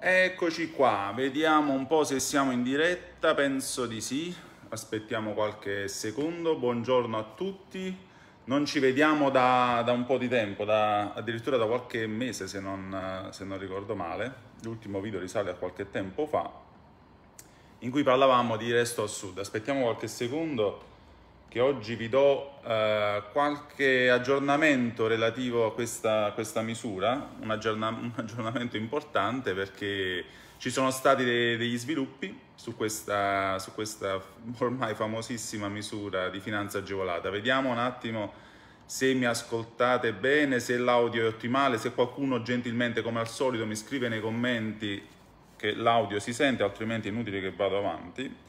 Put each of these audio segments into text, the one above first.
Eccoci qua, vediamo un po' se siamo in diretta, penso di sì, aspettiamo qualche secondo, buongiorno a tutti, non ci vediamo da, da un po' di tempo, da, addirittura da qualche mese se non, se non ricordo male, l'ultimo video risale a qualche tempo fa, in cui parlavamo di resto a sud, aspettiamo qualche secondo che oggi vi do eh, qualche aggiornamento relativo a questa, questa misura, un, aggiorna un, aggiornamento importante perché ci sono stati de degli sviluppi su questa, su questa ormai famosissima misura di finanza agevolata. Vediamo un attimo se mi ascoltate bene, se l'audio è ottimale, se qualcuno gentilmente come al solito mi scrive nei commenti che l'audio si sente, altrimenti è inutile che vado avanti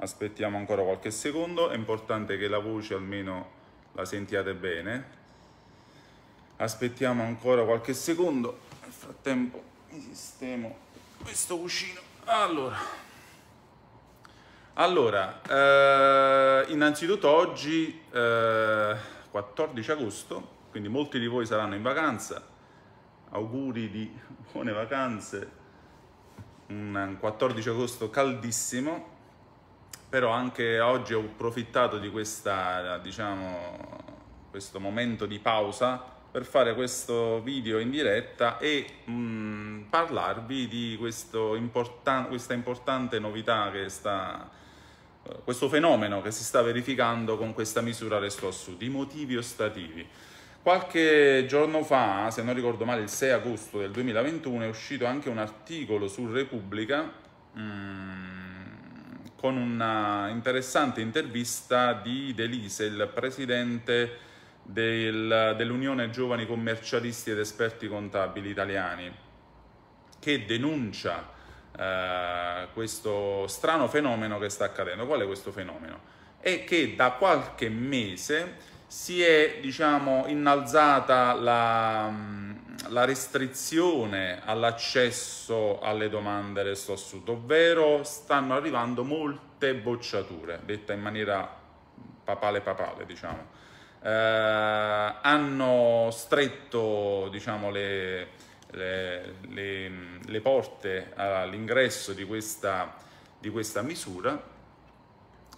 aspettiamo ancora qualche secondo è importante che la voce almeno la sentiate bene aspettiamo ancora qualche secondo nel frattempo mi sistemo questo cuscino allora allora, eh, innanzitutto oggi eh, 14 agosto, quindi molti di voi saranno in vacanza, auguri di buone vacanze, un 14 agosto caldissimo, però anche oggi ho approfittato di questa, diciamo, questo momento di pausa per fare questo video in diretta e mh, mm, parlarvi di importan questa importante novità che sta eh, questo fenomeno che si sta verificando con questa misura Resto a Sud, i motivi ostativi. Qualche giorno fa, se non ricordo male il 6 agosto del 2021, è uscito anche un articolo su Repubblica mh, mm, con una interessante intervista di De Lise, il presidente del, dell'Unione Giovani Commercialisti ed Esperti Contabili Italiani, che denuncia eh, questo strano fenomeno che sta accadendo. Qual è questo fenomeno? È che da qualche mese si è, diciamo, innalzata la la restrizione all'accesso alle domande del suo assunto, ovvero stanno arrivando molte bocciature, detta in maniera papale papale, diciamo. Eh, hanno stretto, diciamo, le, le, le, le porte all'ingresso di questa, di questa misura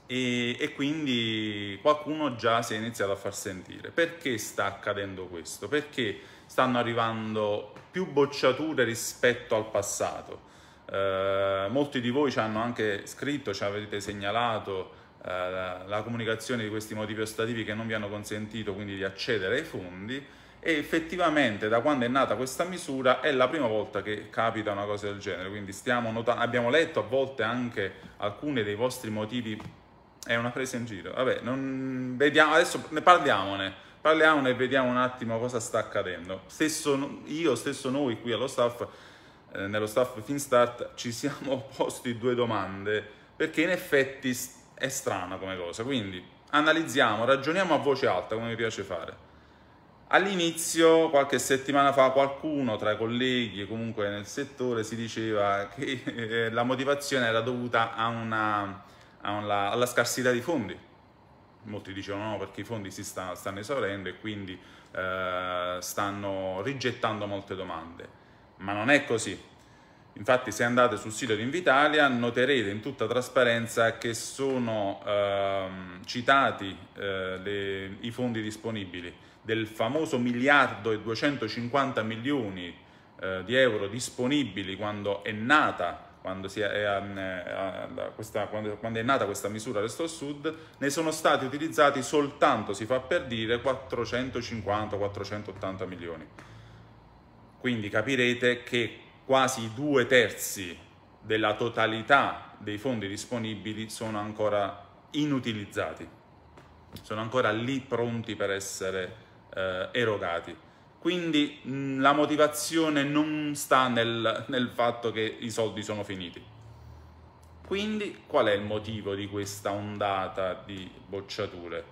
e, e, quindi qualcuno già si è iniziato a far sentire. Perché sta accadendo questo? Perché stanno arrivando più bocciature rispetto al passato. Eh, molti di voi ci hanno anche scritto, ci avete segnalato eh, la, comunicazione di questi motivi ostativi che non vi hanno consentito quindi di accedere ai fondi e effettivamente da quando è nata questa misura è la prima volta che capita una cosa del genere, quindi abbiamo letto a volte anche alcuni dei vostri motivi, è una presa in giro, vabbè, non... vediamo, adesso ne parliamone, parliamo e vediamo un attimo cosa sta accadendo. Stesso io, stesso noi qui allo staff, eh, nello staff Finstart, ci siamo posti due domande, perché in effetti è strana come cosa, quindi analizziamo, ragioniamo a voce alta come mi piace fare. All'inizio, qualche settimana fa, qualcuno tra i colleghi, comunque nel settore, si diceva che eh, la motivazione era dovuta a una, a una, alla scarsità di fondi molti dicevano no perché i fondi si sta, stanno esaurendo e quindi eh, stanno rigettando molte domande, ma non è così. Infatti se andate sul sito di Invitalia noterete in tutta trasparenza che sono eh, citati eh, le, i fondi disponibili del famoso miliardo e 250 milioni eh, di euro disponibili quando è nata quando, è, eh, eh, a, a, questa, quando, quando è nata questa misura Resto al Sud, ne sono stati utilizzati soltanto, si fa per dire, 450-480 milioni. Quindi capirete che quasi due terzi della totalità dei fondi disponibili sono ancora inutilizzati, sono ancora lì pronti per essere eh, erogati quindi mh, mm, la motivazione non sta nel, nel fatto che i soldi sono finiti. Quindi qual è il motivo di questa ondata di bocciature?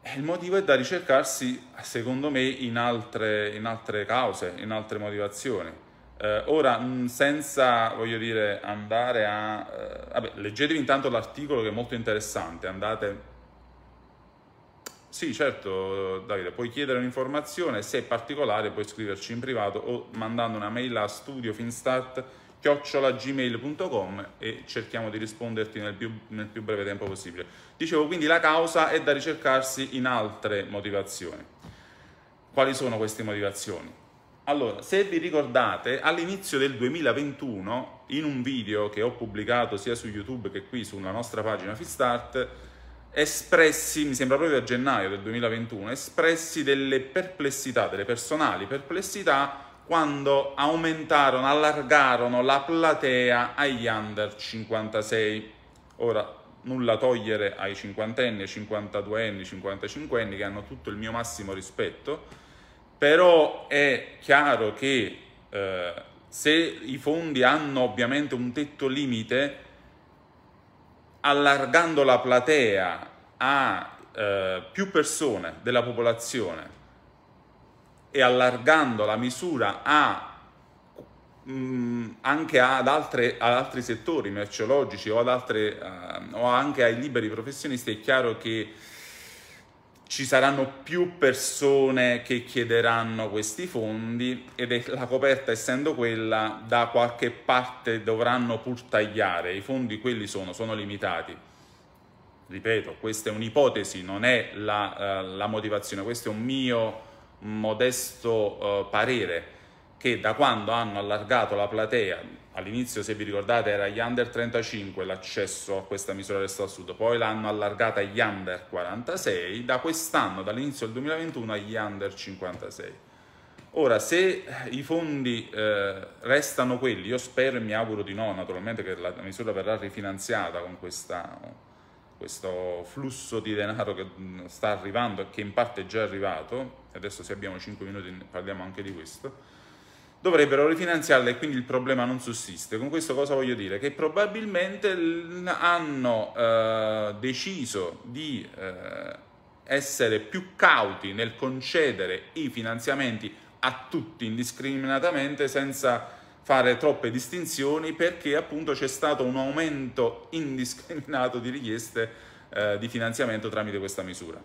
Eh, il motivo è da ricercarsi, secondo me, in altre, in altre cause, in altre motivazioni. Eh, ora, mm, senza, voglio dire, andare a... Eh, vabbè, leggetevi intanto l'articolo che è molto interessante, andate sì, certo, Davide, puoi chiedere un'informazione, se è particolare puoi scriverci in privato o mandando una mail a studiofinstart e cerchiamo di risponderti nel più, nel più breve tempo possibile. Dicevo quindi la causa è da ricercarsi in altre motivazioni. Quali sono queste motivazioni? Allora, se vi ricordate, all'inizio del 2021, in un video che ho pubblicato sia su YouTube che qui sulla nostra pagina Fistart, espressi, mi sembra proprio a gennaio del 2021, espressi delle perplessità, delle personali perplessità quando aumentarono, allargarono la platea agli under 56. Ora, nulla togliere ai cinquantenni, enni 52enni, 55enni che hanno tutto il mio massimo rispetto, però è chiaro che eh, se i fondi hanno ovviamente un tetto limite, allargando la platea a eh, più persone della popolazione e allargando la misura a mm, anche ad, altre, ad, altri settori merceologici o, ad altre, uh, o anche ai liberi professionisti, è chiaro che ci saranno più persone che chiederanno questi fondi e la coperta essendo quella da qualche parte dovranno pur tagliare, i fondi quelli sono, sono limitati. Ripeto, questa è un'ipotesi, non è la, uh, la motivazione, questo è un mio modesto uh, parere che da quando hanno allargato la platea, all'inizio se vi ricordate era gli under 35 l'accesso a questa misura del Statuto, poi l'hanno allargata agli under 46, da quest'anno, dall'inizio del 2021 agli under 56. Ora, se i fondi eh, restano quelli, io spero e mi auguro di no, naturalmente che la misura verrà rifinanziata con questa, questo flusso di denaro che mm, sta arrivando e che in parte è già arrivato, adesso se abbiamo 5 minuti parliamo anche di questo, dovrebbero rifinanziarle e quindi il problema non sussiste. Con questo cosa voglio dire? Che probabilmente hanno eh, deciso di eh, essere più cauti nel concedere i finanziamenti a tutti indiscriminatamente senza fare troppe distinzioni perché appunto c'è stato un aumento indiscriminato di richieste eh, di finanziamento tramite questa misura.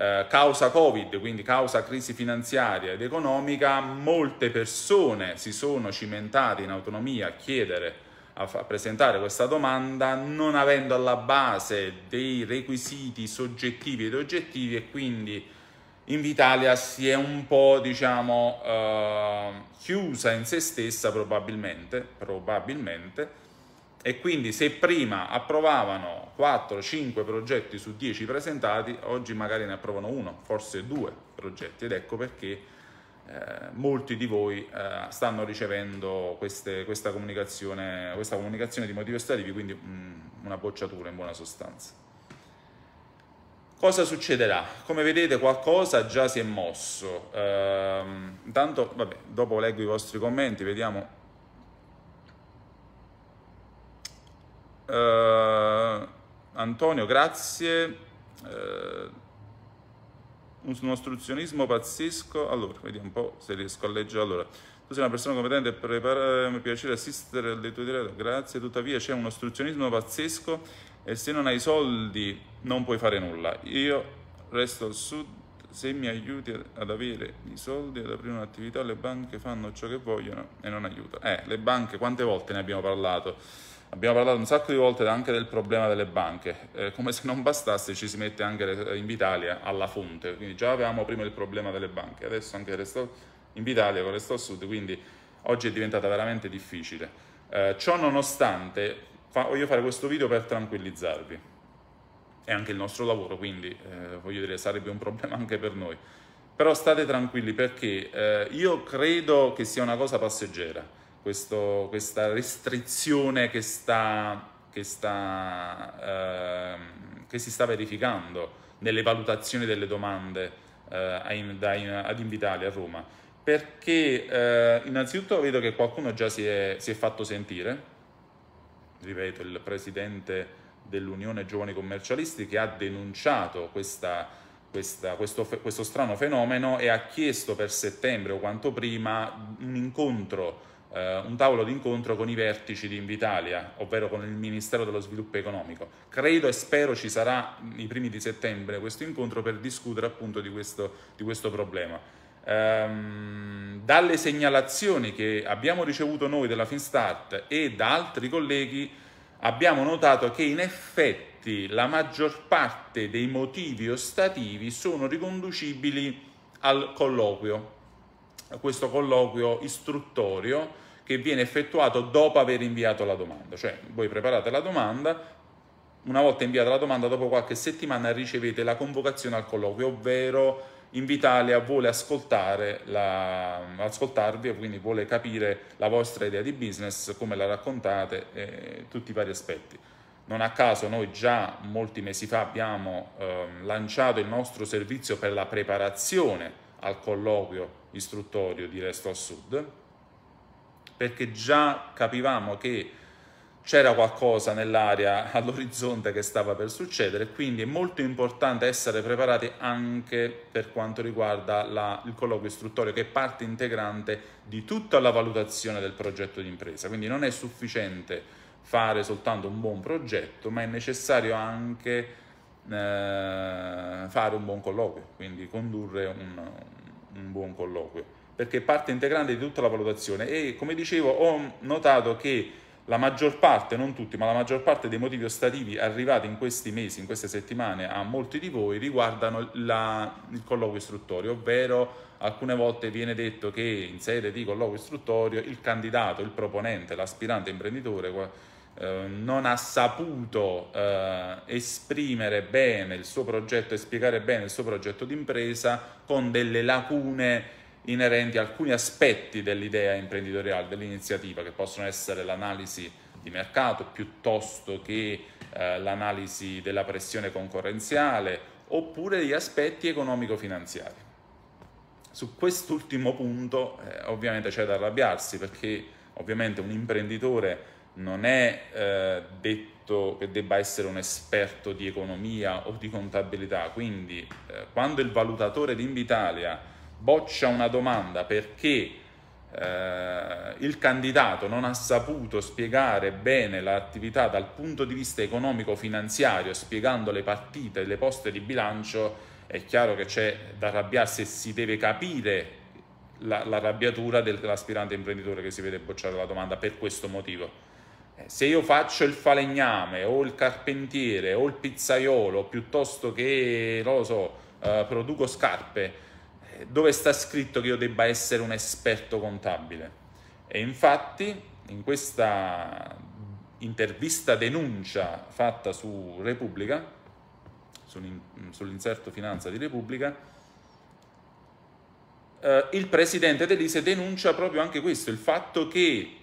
Eh, causa Covid, quindi causa crisi finanziaria ed economica, molte persone si sono cimentate in autonomia a chiedere, a, a presentare questa domanda, non avendo alla base dei requisiti soggettivi ed oggettivi e quindi in Vitalia si è un po' diciamo eh, chiusa in se stessa probabilmente, probabilmente e quindi se prima approvavano 4-5 progetti su 10 presentati, oggi magari ne approvano uno, forse due progetti ed ecco perché eh, molti di voi eh, stanno ricevendo queste, questa, comunicazione, questa, comunicazione, di motivi ostativi, quindi mh, mm, una bocciatura in buona sostanza. Cosa succederà? Come vedete qualcosa già si è mosso, ehm, intanto vabbè, dopo leggo i vostri commenti, vediamo Uh, Antonio, grazie. Uh, un ostruzionismo pazzesco. Allora, vediamo un po' se riesco a leggere. Allora, tu sei una persona competente e prepara... Eh, mi piacere assistere alle tue dirette. Grazie. Tuttavia c'è un ostruzionismo pazzesco e se non hai soldi non puoi fare nulla. Io resto al sud. Se mi aiuti ad avere i soldi ad aprire un'attività, le banche fanno ciò che vogliono e non aiutano. Eh, le banche, quante volte ne abbiamo parlato? Abbiamo parlato un sacco di volte anche del problema delle banche, eh, come se non bastasse ci si mette anche eh, in Vitalia alla fonte, quindi già avevamo prima il problema delle banche, adesso anche Resto, Vitalia con Resto a Sud, quindi oggi è diventata veramente difficile. Eh, ciò nonostante fa, voglio fare questo video per tranquillizzarvi, è anche il nostro lavoro, quindi eh, voglio dire sarebbe un problema anche per noi, però state tranquilli perché eh, io credo che sia una cosa passeggera questo, questa restrizione che, sta, che, sta, ehm, che, si sta verificando nelle valutazioni delle domande eh, in, da, in, ad Invitalia a Roma. Perché eh, innanzitutto vedo che qualcuno già si è, si è fatto sentire, ripeto, il presidente dell'Unione Giovani Commercialisti che ha denunciato questa, questa, questo, questo strano fenomeno e ha chiesto per settembre o quanto prima un incontro eh, un tavolo d'incontro con i vertici di Invitalia, ovvero con il Ministero dello Sviluppo Economico. Credo e spero ci sarà i primi di settembre questo incontro per discutere appunto di questo, di questo problema. Ehm, dalle segnalazioni che abbiamo ricevuto noi della Finstart e da altri colleghi abbiamo notato che in effetti la maggior parte dei motivi ostativi sono riconducibili al colloquio, questo colloquio istruttorio che viene effettuato dopo aver inviato la domanda, cioè voi preparate la domanda, una volta inviata la domanda, dopo qualche settimana ricevete la convocazione al colloquio, ovvero Invitalia vuole ascoltare la, ascoltarvi quindi vuole capire la vostra idea di business, come la raccontate, eh, tutti i vari aspetti. Non a caso noi già molti mesi fa abbiamo eh, lanciato il nostro servizio per la preparazione al colloquio istruttorio di Resto al Sud, perché già capivamo che c'era qualcosa nell'area all'orizzonte che stava per succedere, quindi è molto importante essere preparati anche per quanto riguarda la, il colloquio istruttorio che è parte integrante di tutta la valutazione del progetto di impresa. Quindi non è sufficiente fare soltanto un buon progetto, ma è necessario anche eh, fare un buon colloquio, quindi condurre un, un buon colloquio, perché parte integrante di tutta la valutazione e come dicevo ho notato che la maggior parte, non tutti, ma la maggior parte dei motivi ostativi arrivati in questi mesi, in queste settimane a molti di voi riguardano la, il colloquio istruttorio, ovvero alcune volte viene detto che in sede di colloquio istruttorio il candidato, il proponente, l'aspirante imprenditore Ehm, non ha saputo eh, esprimere bene il suo progetto e spiegare bene il suo progetto d'impresa con delle lacune inerenti a alcuni aspetti dell'idea imprenditoriale, dell'iniziativa, che possono essere l'analisi di mercato piuttosto che eh, l'analisi della pressione concorrenziale oppure gli aspetti economico-finanziari. Su quest'ultimo punto eh, ovviamente c'è da arrabbiarsi perché ovviamente un imprenditore non è eh, detto che debba essere un esperto di economia o di contabilità, quindi eh, quando il valutatore di Invitalia boccia una domanda perché eh, il candidato non ha saputo spiegare bene l'attività dal punto di vista economico-finanziario, spiegando le partite e le poste di bilancio, è chiaro che c'è da arrabbiarsi e si deve capire l'arrabbiatura la dell'aspirante imprenditore che si vede bocciare la domanda per questo motivo. Eh, se io faccio il falegname o il carpentiere o il pizzaiolo piuttosto che, non lo so, eh, produco scarpe, eh, dove sta scritto che io debba essere un esperto contabile? E infatti in questa intervista denuncia fatta su Repubblica, sull'inserto finanza di Repubblica, eh, il presidente dell'ISE denuncia proprio anche questo, il fatto che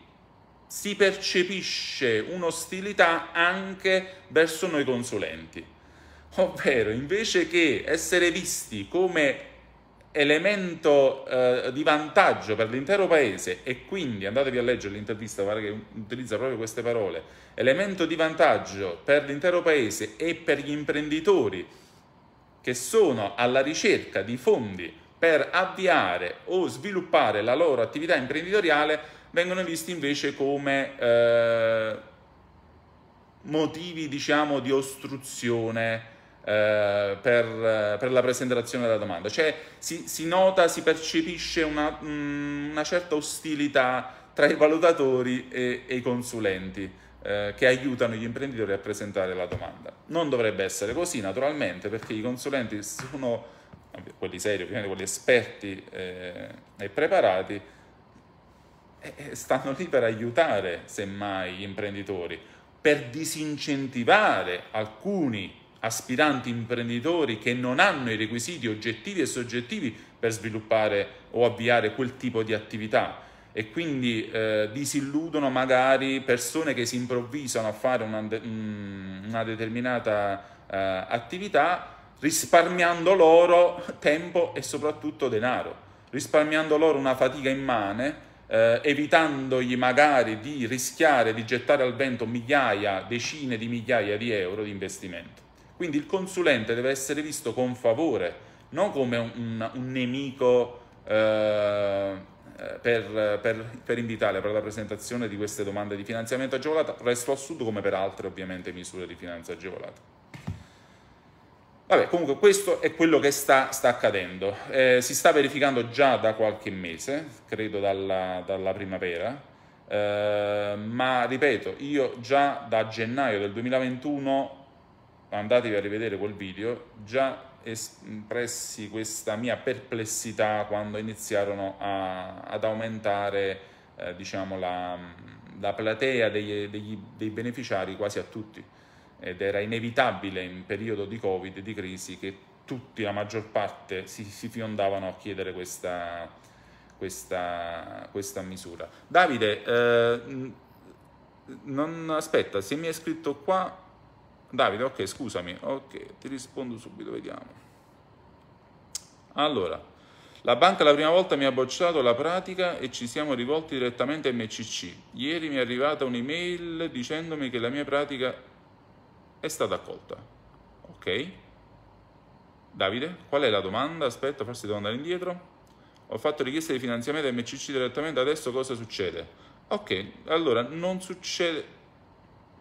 si percepisce un'ostilità anche verso noi consulenti. Ovvero, invece che essere visti come elemento eh, di vantaggio per l'intero paese e quindi andatevi a leggere l'intervista, pare che utilizza proprio queste parole, elemento di vantaggio per l'intero paese e per gli imprenditori che sono alla ricerca di fondi per avviare o sviluppare la loro attività imprenditoriale, vengono visti invece come eh, motivi diciamo, di ostruzione eh, per, per, la presentazione della domanda. Cioè si, si nota, si percepisce una, mm, una, certa ostilità tra i valutatori e, e i consulenti eh, che aiutano gli imprenditori a presentare la domanda. Non dovrebbe essere così, naturalmente, perché i consulenti sono quelli seri, ovviamente quelli esperti eh, e preparati, eh, eh, stanno lì per aiutare semmai gli imprenditori, per disincentivare alcuni aspiranti imprenditori che non hanno i requisiti oggettivi e soggettivi per sviluppare o avviare quel tipo di attività e quindi eh, disilludono magari persone che si improvvisano a fare una, mm, una determinata eh, attività risparmiando loro tempo e soprattutto denaro, risparmiando loro una fatica immane eh, evitandogli magari di rischiare di gettare al vento migliaia, decine di migliaia di euro di investimento. Quindi il consulente deve essere visto con favore, non come un, un nemico eh, eh, per, per, per Invitalia, per la presentazione di queste domande di finanziamento agevolato, resto assurdo come per altre ovviamente misure di finanza agevolata. Vabbè, comunque questo è quello che sta, sta accadendo. Eh, si sta verificando già da qualche mese, credo dalla, dalla primavera, eh, ma ripeto, io già da gennaio del 2021, andatevi a rivedere quel video, già espressi questa mia perplessità quando iniziarono a, ad aumentare eh, diciamo, la, la, platea degli, degli, dei beneficiari quasi a tutti ed era inevitabile in periodo di Covid, di crisi, che tutti, la maggior parte, si, si fiondavano a chiedere questa, questa, questa misura. Davide, eh, non, aspetta, se mi è scritto qua... Davide, ok, scusami, ok, ti rispondo subito, vediamo. Allora, la banca la prima volta mi ha bocciato la pratica e ci siamo rivolti direttamente a MCC. Ieri mi è arrivata un'email dicendomi che la mia pratica è stata accolta. Ok? Davide, qual è la domanda? Aspetta, forse devo andare indietro. Ho fatto richiesta di finanziamento a MCC direttamente, adesso cosa succede? Ok, allora non succede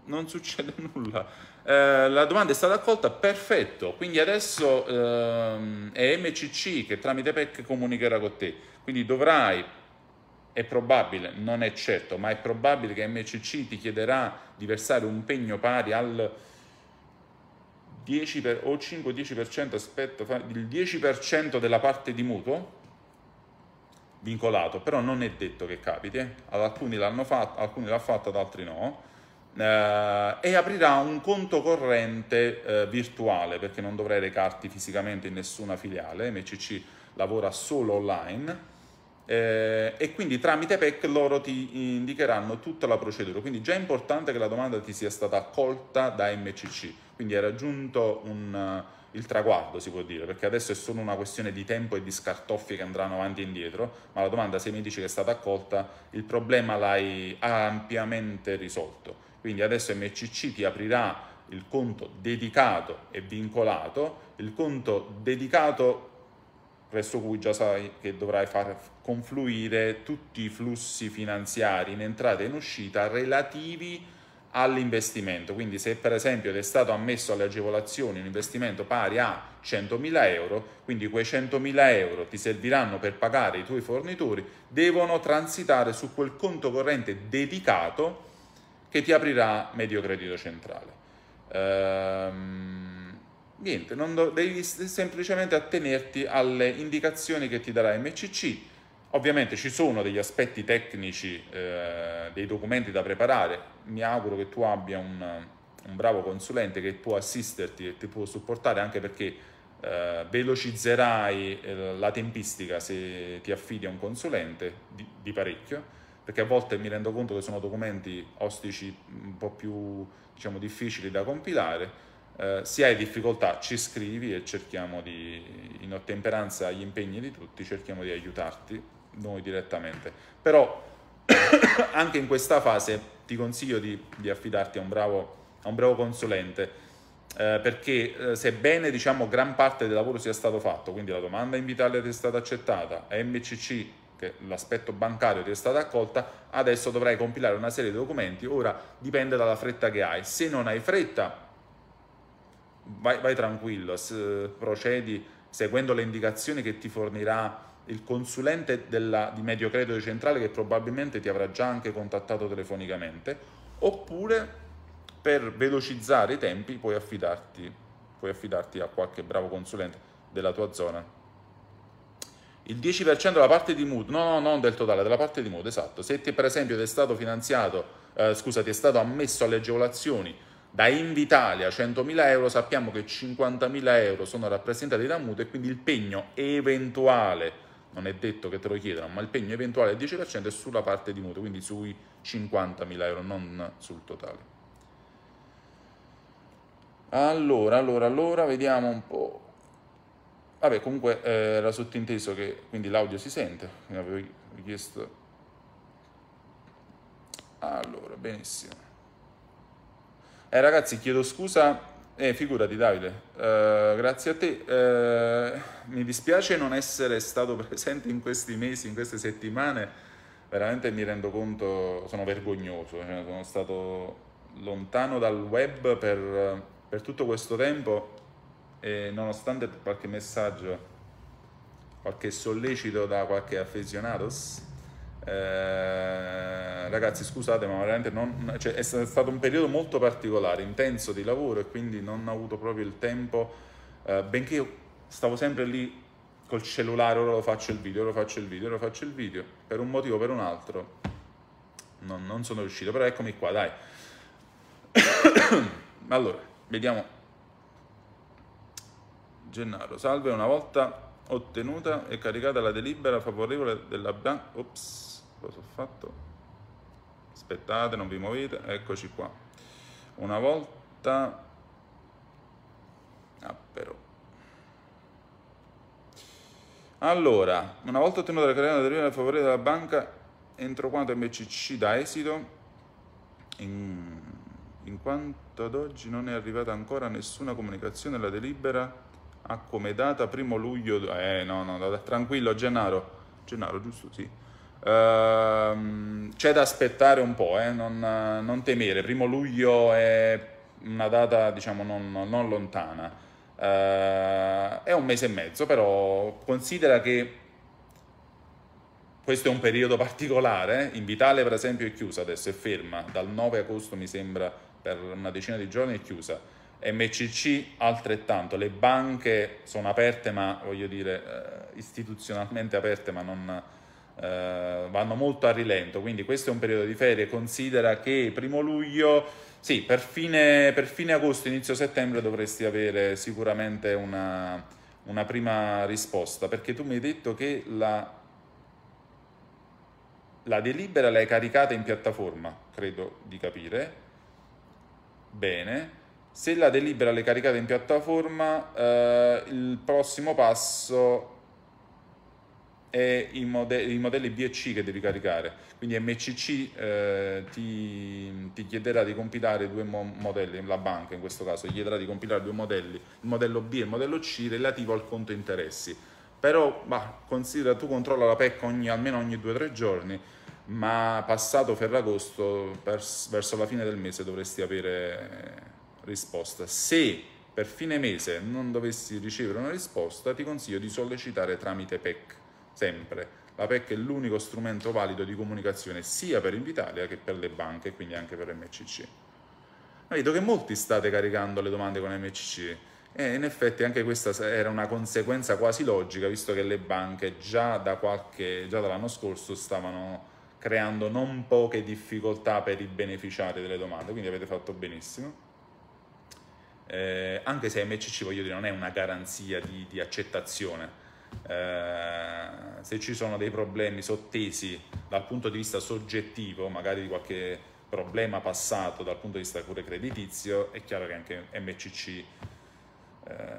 non succede nulla. Eh, la domanda è stata accolta, perfetto. Quindi adesso ehm, è MCC che tramite PEC comunicherà con te. Quindi dovrai, è probabile, non è certo, ma è probabile che MCC ti chiederà di versare un pegno pari al 10 per, o 5-10% aspetto il 10% della parte di mutuo vincolato, però non è detto che capiti, eh. ad alcuni l'hanno fatto, alcuni l'ha fatto, ad altri no, eh, e aprirà un conto corrente eh, virtuale perché non dovrai recarti fisicamente in nessuna filiale, MCC lavora solo online eh, e quindi tramite PEC loro ti indicheranno tutta la procedura. Quindi già è importante che la domanda ti sia stata accolta da MCC, quindi hai raggiunto un, uh, il traguardo si può dire, perché adesso è solo una questione di tempo e di scartoffi che andranno avanti e indietro, ma la domanda se mi dici che è stata accolta, il problema l'hai ampiamente risolto. Quindi adesso MCC ti aprirà il conto dedicato e vincolato, il conto dedicato presso cui già sai che dovrai far confluire tutti i flussi finanziari in entrata e in uscita relativi all'investimento. Quindi se per esempio ed è stato ammesso alle agevolazioni un investimento pari a 100.000 euro, quindi quei 100.000 euro ti serviranno per pagare i tuoi fornitori, devono transitare su quel conto corrente dedicato che ti aprirà Medio Credito Centrale. Ehm Niente, do, devi semplicemente attenerti alle indicazioni che ti darà MCC. Ovviamente ci sono degli aspetti tecnici, eh, dei documenti da preparare. Mi auguro che tu abbia un, un, bravo consulente che può assisterti e ti può supportare anche perché eh, velocizzerai eh, la tempistica se ti affidi a un consulente di, di parecchio perché a volte mi rendo conto che sono documenti ostici un po' più diciamo, difficili da compilare eh, se hai difficoltà ci scrivi e cerchiamo di, in ottemperanza agli impegni di tutti, cerchiamo di aiutarti noi direttamente. Però anche in questa fase ti consiglio di, di affidarti a un bravo, a un bravo consulente. Eh, perché eh, sebbene diciamo gran parte del lavoro sia stato fatto, quindi la domanda in Vitalia ti è stata accettata, MCC che l'aspetto bancario ti è stata accolta, adesso dovrai compilare una serie di documenti, ora dipende dalla fretta che hai. Se non hai fretta, vai, vai tranquillo, se, procedi seguendo le indicazioni che ti fornirà il consulente della, di medio credito centrale che probabilmente ti avrà già anche contattato telefonicamente, oppure per velocizzare i tempi puoi affidarti, puoi affidarti a qualche bravo consulente della tua zona. Il 10% della parte di mood, no, no, non del totale, della parte di mood, esatto. Se ti, per esempio ti è stato finanziato, eh, scusa, ti è stato ammesso alle agevolazioni da Invitalia 100.000 euro sappiamo che 50.000 euro sono rappresentati da mutuo e quindi il pegno eventuale, non è detto che te lo chiedano, ma il pegno eventuale del 10% è sulla parte di mutuo, quindi sui 50.000 euro, non sul totale. Allora, allora, allora, vediamo un po'. Vabbè, comunque eh, era sottinteso che quindi l'audio si sente, quindi avevo chiesto... Allora, benissimo. Eh, ragazzi, chiedo scusa. Eh, figurati Davide, eh, grazie a te. Eh, mi dispiace non essere stato presente in questi mesi, in queste settimane. Veramente mi rendo conto, sono vergognoso, cioè, sono stato lontano dal web per, per tutto questo tempo e nonostante qualche messaggio, qualche sollecito da qualche affezionados, eh, ragazzi, scusate, ma veramente non, cioè, è stato un periodo molto particolare, intenso di lavoro e quindi non ho avuto proprio il tempo, eh, benché io stavo sempre lì col cellulare, ora lo faccio il video, ora lo faccio il video, ora lo faccio il video, per un motivo o per un altro non, non sono riuscito, però eccomi qua, dai. allora, vediamo. Gennaro, salve, una volta ottenuta e caricata la delibera favorevole della banca. Ops, cosa ho fatto? Aspettate, non vi muovete, eccoci qua. Una volta... Ah, però. Allora, una volta ottenuta la carriera delibera favorevole della banca, entro quanto MCC da esito, in, in quanto ad oggi non è arrivata ancora nessuna comunicazione la delibera Ah, come data primo luglio, eh no, no, tranquillo Gennaro, Gennaro giusto, sì. Ehm, c'è da aspettare un po', eh? non, non, temere, primo luglio è una data diciamo non, non lontana, ehm, è un mese e mezzo, però considera che questo è un periodo particolare, eh. in Vitale per esempio è chiusa adesso, è ferma, dal 9 agosto mi sembra per una decina di giorni è chiusa, MCC altrettanto, le banche sono aperte ma voglio dire eh, istituzionalmente aperte ma non, eh, vanno molto a rilento, quindi questo è un periodo di ferie, considera che primo luglio, sì, per fine, per fine agosto, inizio settembre dovresti avere sicuramente una, una prima risposta, perché tu mi hai detto che la, la delibera l'hai caricata in piattaforma, credo di capire, bene, se la delibera le caricate in piattaforma, eh, il prossimo passo è i, mode- i modelli B e C che devi caricare. Quindi MCC eh, ti, ti, chiederà di compilare due mo- modelli, la banca in questo caso, chiederà di compilare due modelli, il modello B e il modello C relativo al conto interessi. Però bah, considera, tu controlla la PEC ogni, almeno ogni 2-3 giorni, ma passato Ferragosto, per, verso la fine del mese dovresti avere... Eh, risposta. Se per fine mese non dovessi ricevere una risposta, ti consiglio di sollecitare tramite PEC, sempre. La PEC è l'unico strumento valido di comunicazione sia per Invitalia che per le banche, quindi anche per MCC. Ma vedo che molti state caricando le domande con MCC e in effetti anche questa era una conseguenza quasi logica, visto che le banche già, da qualche, già dall'anno scorso stavano creando non poche difficoltà per i beneficiari delle domande, quindi avete fatto benissimo eh, anche se MCC voglio dire non è una garanzia di, di accettazione. Eh, se ci sono dei problemi sottesi dal punto di vista soggettivo, magari di qualche problema passato dal punto di vista pure creditizio, è chiaro che anche MCC eh,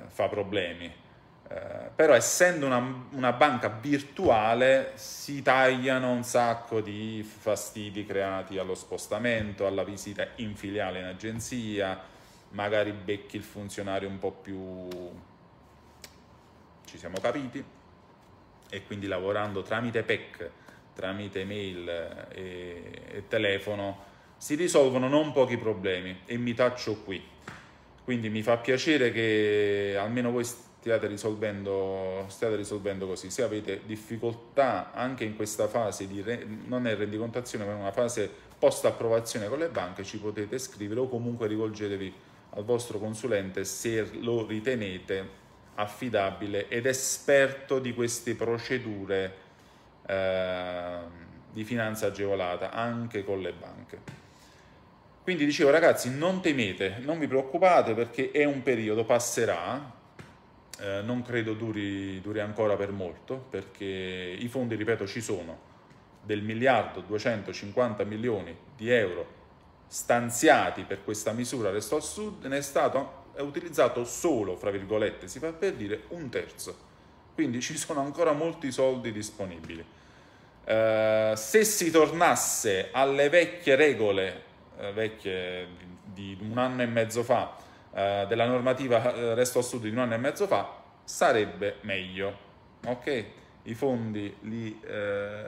fa problemi. Eh, però essendo una, una, banca virtuale si tagliano un sacco di fastidi creati allo spostamento, alla visita in filiale in agenzia, magari becchi il funzionario un po' più... ci siamo capiti e quindi lavorando tramite PEC, tramite mail eh, e, e telefono si risolvono non pochi problemi e mi taccio qui. Quindi mi fa piacere che almeno voi stiate risolvendo, stiate risolvendo così. Se avete difficoltà anche in questa fase, di non è rendicontazione, ma è una fase post approvazione con le banche, ci potete scrivere o comunque rivolgetevi al vostro consulente se lo ritenete affidabile ed esperto di queste procedure eh, di finanza agevolata anche con le banche. Quindi dicevo ragazzi, non temete, non vi preoccupate perché è un periodo, passerà, eh, non credo duri, duri, ancora per molto perché i fondi, ripeto, ci sono del miliardo 250 milioni di euro stanziati per questa misura Resto al Sud ne è stato è utilizzato solo, fra virgolette, si fa per dire, un terzo. Quindi ci sono ancora molti soldi disponibili. Eh, se si tornasse alle vecchie regole, eh, vecchie di, di, un anno e mezzo fa, eh, della normativa eh, Resto al Sud di un anno e mezzo fa, sarebbe meglio. Ok? I fondi li eh,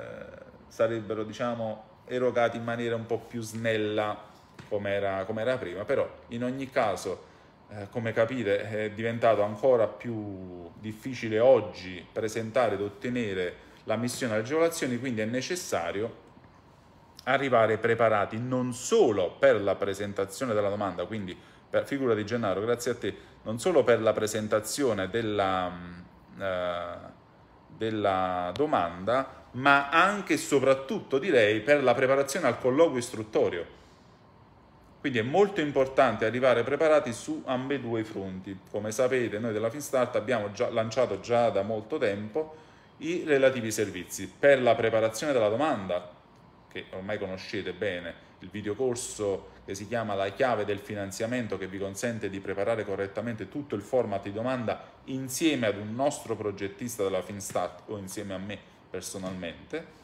sarebbero, diciamo, erogati in maniera un po' più snella come era, come era prima, però in ogni caso eh, come capite è diventato ancora più difficile oggi presentare ed ottenere l'ammissione alle agevolazioni, quindi è necessario arrivare preparati non solo per la presentazione della domanda, quindi per figura di Gennaro, grazie a te, non solo per la presentazione della, mm, eh, della domanda, ma anche e soprattutto direi per la preparazione al colloquio istruttorio quindi è molto importante arrivare preparati su ambedue i fronti. Come sapete, noi della Finstart abbiamo già lanciato già da molto tempo i relativi servizi per la preparazione della domanda, che ormai conoscete bene, il videocorso che si chiama La chiave del finanziamento che vi consente di preparare correttamente tutto il format di domanda insieme ad un nostro progettista della Finstart o insieme a me personalmente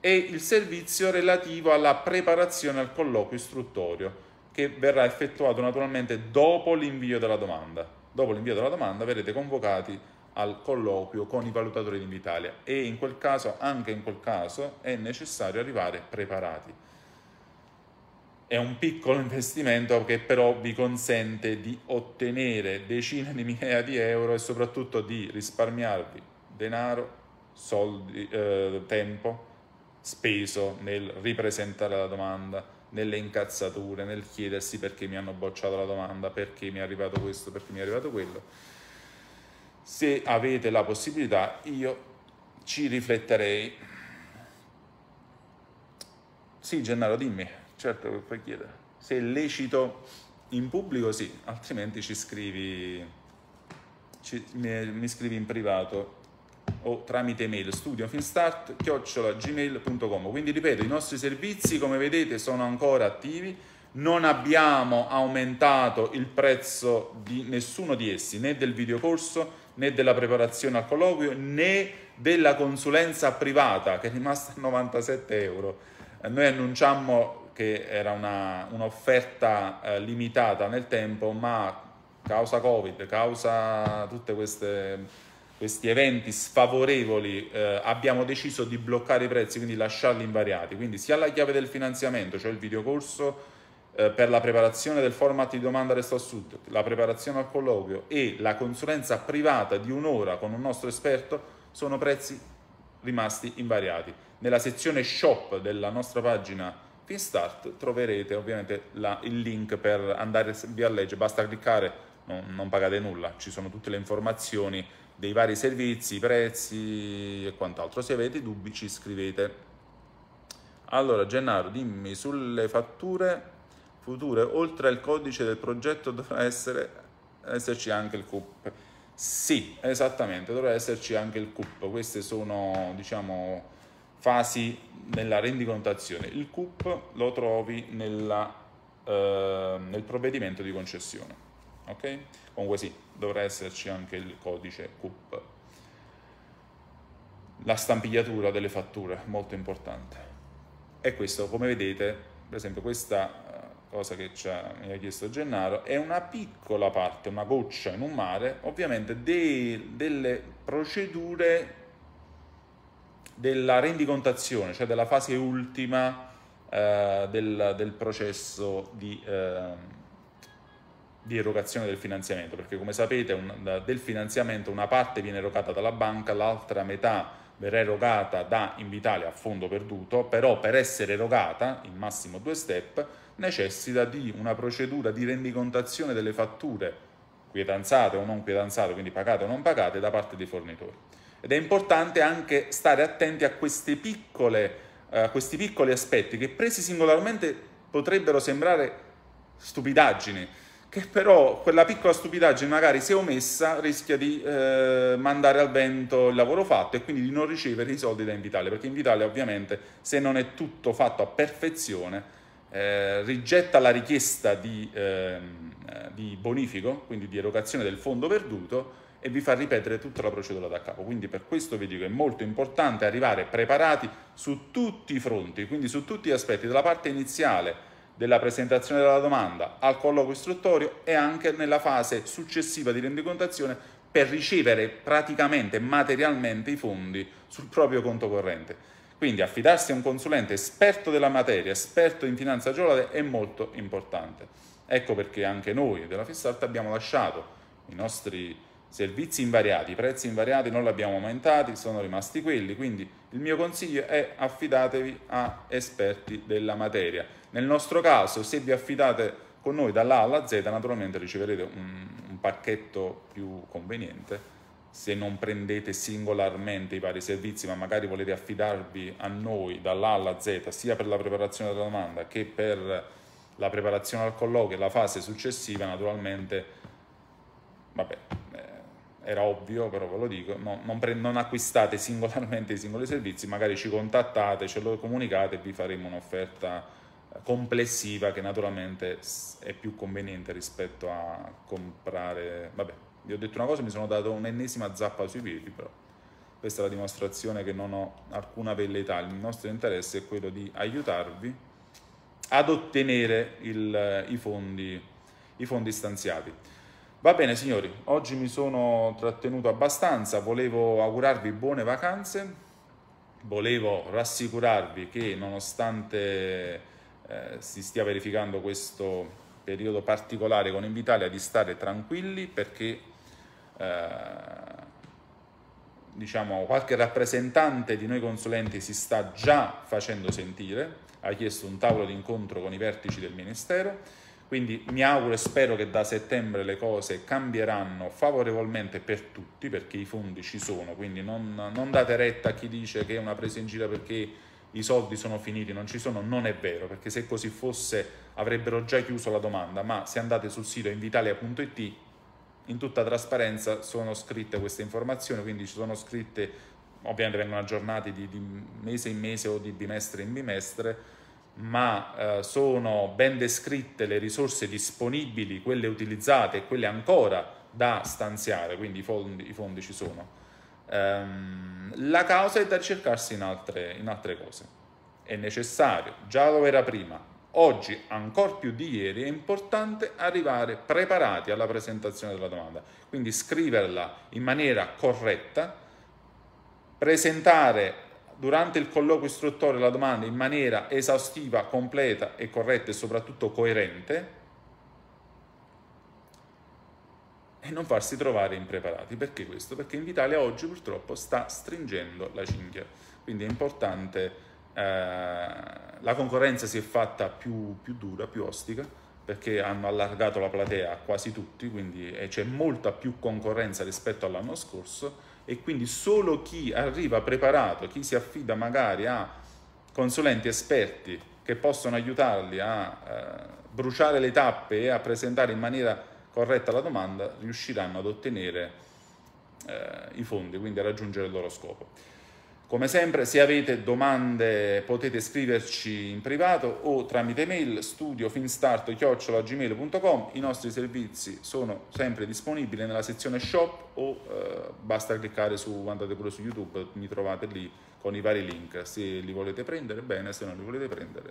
e il servizio relativo alla preparazione al colloquio istruttorio che verrà effettuato naturalmente dopo l'invio della domanda. Dopo l'invio della domanda verrete convocati al colloquio con i valutatori di Invitalia e in quel caso, anche in quel caso, è necessario arrivare preparati. È un piccolo investimento che però vi consente di ottenere decine di migliaia di euro e soprattutto di risparmiarvi denaro, soldi, eh, tempo speso nel ripresentare la domanda, nelle incazzature, nel chiedersi perché mi hanno bocciato la domanda, perché mi è arrivato questo, perché mi è arrivato quello. Se avete la possibilità, io ci rifletterei. Sì, Gennaro, dimmi, certo che puoi chiedere. Se è lecito in pubblico, sì, altrimenti ci scrivi, ci, mi, mi scrivi in privato o tramite mail studiofinstart.gmail.com Quindi ripeto, i nostri servizi come vedete sono ancora attivi, non abbiamo aumentato il prezzo di nessuno di essi, né del videocorso, né della preparazione al colloquio, né della consulenza privata che è rimasta a 97 euro. Noi annunciammo che era una, un'offerta eh, limitata nel tempo, ma causa Covid, causa tutte queste questi eventi sfavorevoli eh, abbiamo deciso di bloccare i prezzi, quindi lasciarli invariati. Quindi sia la chiave del finanziamento, cioè il videocorso eh, per la preparazione del format di domanda Resto a Sud, la preparazione al colloquio e la consulenza privata di un'ora con un nostro esperto, sono prezzi rimasti invariati. Nella sezione shop della nostra pagina Finstart troverete ovviamente la, il link per andare via a legge, basta cliccare, non, non pagate nulla, ci sono tutte le informazioni dei vari servizi, prezzi e quant'altro. Se avete dubbi ci scrivete. Allora Gennaro, dimmi sulle fatture future, oltre al codice del progetto dovrà essere, esserci anche il CUP. Sì, esattamente, dovrà esserci anche il CUP. Queste sono, diciamo, fasi nella rendicontazione. Il CUP lo trovi nella, eh, nel provvedimento di concessione. Ok? Comunque sì, dovrà esserci anche il codice CUP. La stampigliatura delle fatture, molto importante. E questo, come vedete, per esempio questa eh, cosa che mi ha chiesto Gennaro, è una piccola parte, una goccia in un mare, ovviamente dei, delle procedure della rendicontazione, cioè della fase ultima eh, del, del, processo di... Eh, di erogazione del finanziamento, perché come sapete un, del finanziamento una parte viene erogata dalla banca, l'altra metà verrà erogata da Invitalia a fondo perduto, però per essere erogata, in massimo due step, necessita di una procedura di rendicontazione delle fatture quietanzate o non quietanzate, quindi pagate o non pagate, da parte dei fornitori. Ed è importante anche stare attenti a, piccole, a questi piccoli aspetti che presi singolarmente potrebbero sembrare stupidaggini, che però quella piccola stupidaggine magari se omessa rischia di eh, mandare al vento il lavoro fatto e quindi di non ricevere i soldi da Invitalia, perché Invitalia ovviamente se non è tutto fatto a perfezione eh, rigetta la richiesta di, eh, di, bonifico, quindi di erogazione del fondo perduto e vi fa ripetere tutta la procedura da capo. Quindi per questo vi dico è molto importante arrivare preparati su tutti i fronti, quindi su tutti gli aspetti, dalla parte iniziale, della presentazione della domanda al colloquio istruttorio e anche nella fase successiva di rendicontazione per ricevere praticamente, materialmente i fondi sul proprio conto corrente. Quindi affidarsi a un consulente esperto della materia, esperto in finanza agevolata, è molto importante. Ecco perché anche noi della Fissalta abbiamo lasciato i nostri servizi invariati, i prezzi invariati non li abbiamo aumentati, sono rimasti quelli, quindi il mio consiglio è affidatevi a esperti della materia. Nel nostro caso, se vi affidate con noi dall'A alla Z, naturalmente riceverete un, un pacchetto più conveniente. Se non prendete singolarmente i vari servizi, ma magari volete affidarvi a noi dall'A alla Z, sia per la preparazione della domanda che per la preparazione al colloquio e la fase successiva, naturalmente, vabbè, era ovvio, però ve lo dico, no, non, pre- non, acquistate singolarmente i singoli servizi, magari ci contattate, ce lo comunicate e vi faremo un'offerta eh, complessiva che naturalmente è più conveniente rispetto a comprare... Vabbè, vi ho detto una cosa, mi sono dato un'ennesima zappa sui piedi, però questa è la dimostrazione che non ho alcuna velleità, il nostro interesse è quello di aiutarvi ad ottenere il, i, fondi, i fondi stanziati. Va bene signori, oggi mi sono trattenuto abbastanza, volevo augurarvi buone vacanze, volevo rassicurarvi che nonostante eh, si stia verificando questo periodo particolare con Invitalia di stare tranquilli perché eh, diciamo, qualche rappresentante di noi consulenti si sta già facendo sentire, ha chiesto un tavolo d'incontro con i vertici del Ministero quindi mi auguro e spero che da settembre le cose cambieranno favorevolmente per tutti perché i fondi ci sono, quindi non, non date retta a chi dice che è una presa in giro perché i soldi sono finiti, non ci sono, non è vero, perché se così fosse avrebbero già chiuso la domanda, ma se andate sul sito invitalia.it in tutta trasparenza sono scritte queste informazioni, quindi ci sono scritte, ovviamente vengono aggiornate di, di mese in mese o di bimestre in bimestre, ma eh, sono ben descritte le risorse disponibili, quelle utilizzate e quelle ancora da stanziare, quindi i fondi, i fondi ci sono. Ehm, la causa è da cercarsi in altre, in altre cose. È necessario, già lo era prima, oggi ancora più di ieri è importante arrivare preparati alla presentazione della domanda, quindi scriverla in maniera corretta, presentare durante il colloquio istruttore la domanda in maniera esaustiva, completa e corretta e soprattutto coerente e non farsi trovare impreparati. Perché questo? Perché in Italia oggi purtroppo sta stringendo la cinghia, quindi è importante, eh, la concorrenza si è fatta più, più dura, più ostica, perché hanno allargato la platea a quasi tutti, quindi eh, c'è molta più concorrenza rispetto all'anno scorso e quindi solo chi arriva preparato, chi si affida magari a consulenti esperti che possono aiutarli a eh, bruciare le tappe e a presentare in maniera corretta la domanda, riusciranno ad ottenere eh, i fondi, quindi a raggiungere il loro scopo. Come sempre, se avete domande potete scriverci in privato o tramite mail studiofinstarto.gmail.com. I nostri servizi sono sempre disponibili nella sezione shop o eh, basta cliccare su, andate pure su YouTube, mi trovate lì con i vari link. Se li volete prendere, bene, se non li volete prendere,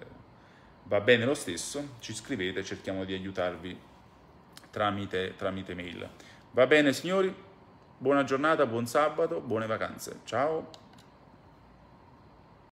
va bene lo stesso. Ci scrivete, cerchiamo di aiutarvi tramite, tramite mail. Va bene signori, buona giornata, buon sabato, buone vacanze. Ciao!